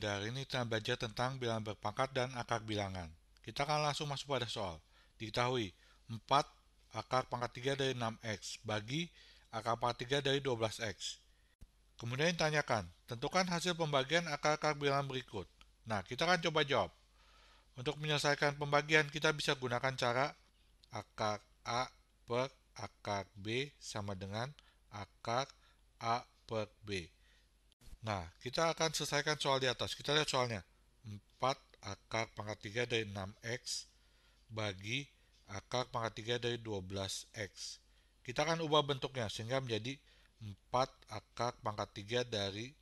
pada hari ini kita belajar tentang bilangan berpangkat dan akar bilangan. Kita akan langsung masuk pada soal. Diketahui 4 akar pangkat 3 dari 6x bagi akar pangkat 3 dari 12x. Kemudian ditanyakan, tentukan hasil pembagian akar-akar bilangan berikut. Nah, kita akan coba jawab. Untuk menyelesaikan pembagian, kita bisa gunakan cara akar A per akar B sama dengan akar A Nah, kita akan selesaikan soal di atas. Kita lihat soalnya. 4 akar pangkat 3 dari 6x bagi akar pangkat 3 dari 12x. Kita akan ubah bentuknya sehingga menjadi 4 akar pangkat 3 dari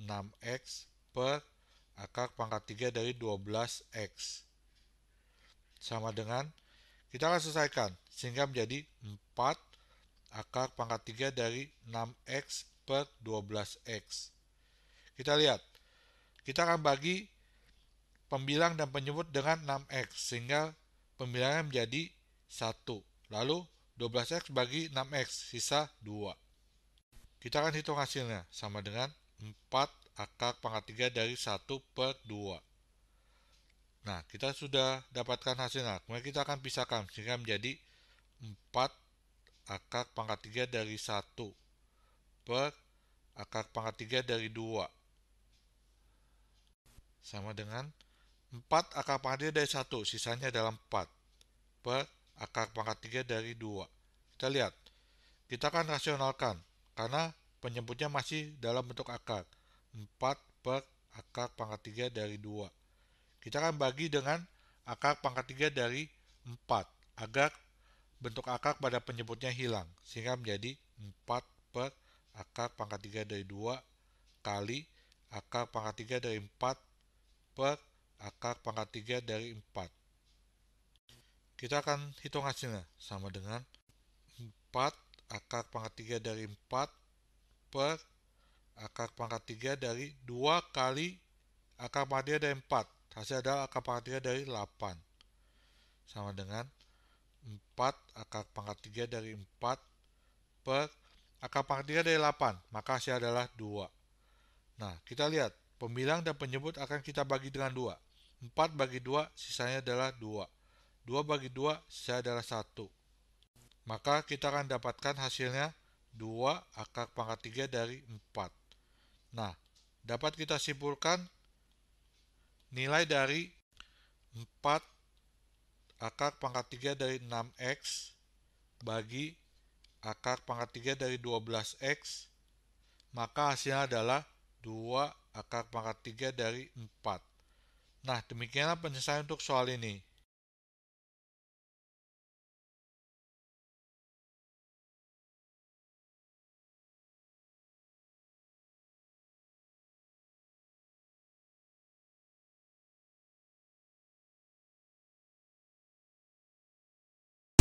6x per akar pangkat 3 dari 12x. Sama dengan kita akan selesaikan sehingga menjadi 4 akar pangkat 3 dari 6x per 12x. Kita lihat. Kita akan bagi pembilang dan penyebut dengan 6X sehingga pembilangnya menjadi 1. Lalu 12X bagi 6X sisa 2. Kita akan hitung hasilnya sama dengan 4 akar pangkat 3 dari 1 per 2. Nah, kita sudah dapatkan hasilnya. Kemudian kita akan pisahkan sehingga menjadi 4 akar pangkat 3 dari 1 per akar pangkat 3 dari 2 sama dengan 4 akar pangkat 3 dari 1, sisanya dalam 4 per akar pangkat 3 dari 2. Kita lihat, kita akan rasionalkan karena penyebutnya masih dalam bentuk akar. 4 per akar pangkat 3 dari 2. Kita akan bagi dengan akar pangkat 3 dari 4 agar bentuk akar pada penyebutnya hilang sehingga menjadi 4 per akar pangkat 3 dari 2 kali akar pangkat 3 dari 4 per akar pangkat 3 dari 4. Kita akan hitung hasilnya sama dengan 4 akar pangkat 3 dari 4 per akar pangkat 3 dari 2 kali akar pangkat 3 dari 4. Hasil adalah akar pangkat 3 dari 8. Sama dengan 4 akar pangkat 3 dari 4 per akar pangkat 3 dari 8. Maka hasil adalah 2. Nah, kita lihat Pembilang dan penyebut akan kita bagi dengan dua. 4 bagi 2 sisanya adalah 2. 2 bagi 2 sisanya adalah 1. Maka kita akan dapatkan hasilnya 2 akar pangkat 3 dari 4. Nah, dapat kita simpulkan nilai dari 4 akar pangkat 3 dari 6x bagi akar pangkat 3 dari 12x, maka hasilnya adalah 2 akar pangkat 3 dari 4. Nah, demikianlah penyelesaian untuk soal ini.